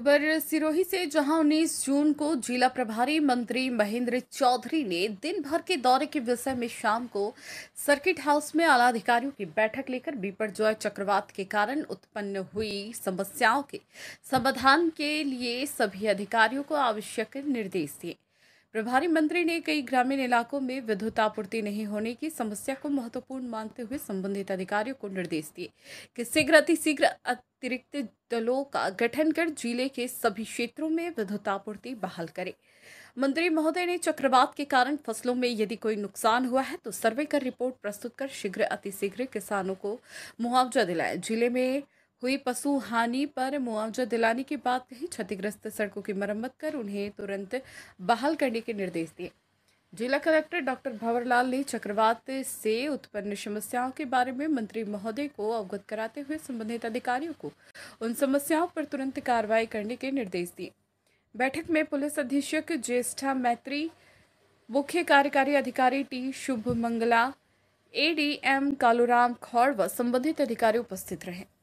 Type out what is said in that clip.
खबर सिरोही से जहां उन्नीस जून को जिला प्रभारी मंत्री महेंद्र चौधरी ने दिन भर के दौरे के विषय में शाम को सर्किट हाउस में आला अधिकारियों की बैठक लेकर जॉय चक्रवात के कारण उत्पन्न हुई समस्याओं के समाधान के लिए सभी अधिकारियों को आवश्यक निर्देश दिए प्रभारी मंत्री ने कई ग्रामीण इलाकों में विद्युत आपूर्ति नहीं होने की समस्या को महत्वपूर्ण मानते हुए संबंधित अधिकारियों को निर्देश दिए कि शीघ्र अतिशीघ्र अतिरिक्त दलों का गठन कर जिले के सभी क्षेत्रों में विद्युत आपूर्ति बहाल करे मंत्री महोदय ने चक्रवात के कारण फसलों में यदि कोई नुकसान हुआ है तो सर्वे कर रिपोर्ट प्रस्तुत कर शीघ्र अतिशीघ्र किसानों को मुआवजा दिलाया जिले में हुई पशु हानि पर मुआवजा दिलाने की बात कही क्षतिग्रस्त सड़कों की मरम्मत कर उन्हें तुरंत बहाल करने के निर्देश दिए जिला कलेक्टर डॉक्टर भंवरलाल ने चक्रवात से उत्पन्न समस्याओं के बारे में मंत्री महोदय को अवगत कराते हुए संबंधित अधिकारियों को उन समस्याओं पर तुरंत कार्रवाई करने के निर्देश दिए बैठक में पुलिस अधीक्षक ज्येष्ठा मैत्री मुख्य कार्यकारी अधिकारी T Shubh Mangala A D M Kaluram Khaud व संबंधित अधिकारी उपस्थित रहे